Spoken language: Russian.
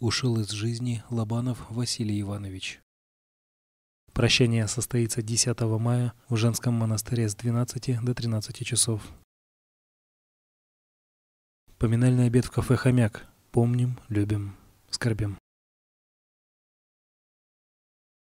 Ушел из жизни Лобанов Василий Иванович. Прощание состоится 10 мая в женском монастыре с 12 до 13 часов. Поминальный обед в кафе «Хомяк». Помним, любим, скорбим.